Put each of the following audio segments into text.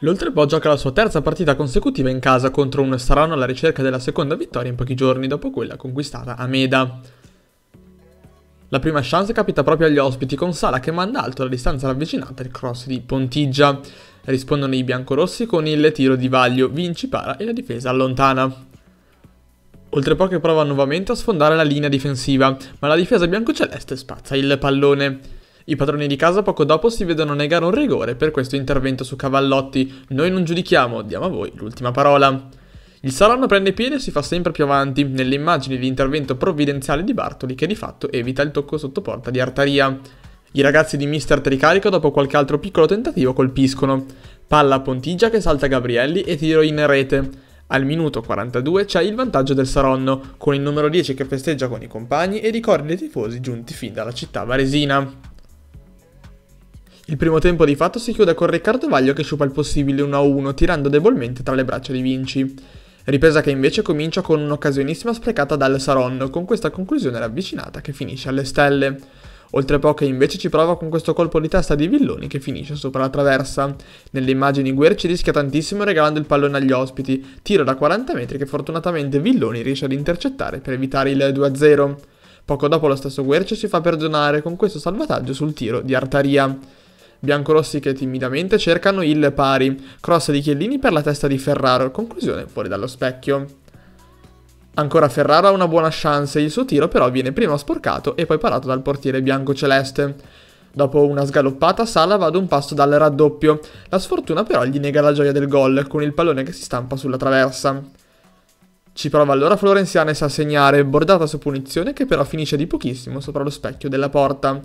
L'Oltrepo gioca la sua terza partita consecutiva in casa contro un Sarano alla ricerca della seconda vittoria in pochi giorni dopo quella conquistata a Meda. La prima chance capita proprio agli ospiti con Sala che manda alto la distanza ravvicinata il cross di Pontigia. Rispondono i biancorossi con il tiro di Vaglio, Vinci para e la difesa allontana. Oltrepo che prova nuovamente a sfondare la linea difensiva, ma la difesa biancoceleste spazza il pallone. I padroni di casa poco dopo si vedono negare un rigore per questo intervento su Cavallotti. Noi non giudichiamo, diamo a voi l'ultima parola. Il Salerno prende piede e si fa sempre più avanti, nelle immagini di intervento provvidenziale di Bartoli che di fatto evita il tocco sotto porta di Artaria. I ragazzi di Mister Tricarico dopo qualche altro piccolo tentativo colpiscono. Palla a Pontigia che salta Gabrielli e tiro in rete. Al minuto 42 c'è il vantaggio del Saronno, con il numero 10 che festeggia con i compagni e ricordi dei tifosi giunti fin dalla città varesina. Il primo tempo di fatto si chiude con Riccardo Vaglio che sciupa il possibile 1-1 tirando debolmente tra le braccia di Vinci. Ripresa che invece comincia con un'occasionissima sprecata dal Saron, con questa conclusione ravvicinata che finisce alle stelle. Oltre poco invece ci prova con questo colpo di testa di Villoni che finisce sopra la traversa. Nelle immagini Guerci rischia tantissimo regalando il pallone agli ospiti, tiro da 40 metri che fortunatamente Villoni riesce ad intercettare per evitare il 2-0. Poco dopo lo stesso Guerci si fa perdonare con questo salvataggio sul tiro di Artaria biancorossi che timidamente cercano il pari. Cross di Chiellini per la testa di Ferraro, conclusione fuori dallo specchio. Ancora Ferraro ha una buona chance, il suo tiro però viene prima sporcato e poi parato dal portiere bianco-celeste. Dopo una sgaloppata, Sala va ad un passo dal raddoppio. La sfortuna però gli nega la gioia del gol, con il pallone che si stampa sulla traversa. Ci prova allora Florenzianes a segnare, bordata su punizione che però finisce di pochissimo sopra lo specchio della porta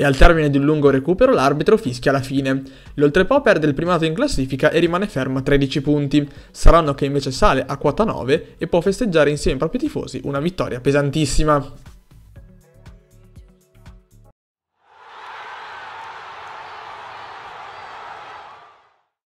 e al termine di un lungo recupero l'arbitro fischia la fine. L'Oltrepo perde il primato in classifica e rimane fermo a 13 punti. Saranno che invece sale a quota 9 e può festeggiare insieme ai propri tifosi una vittoria pesantissima.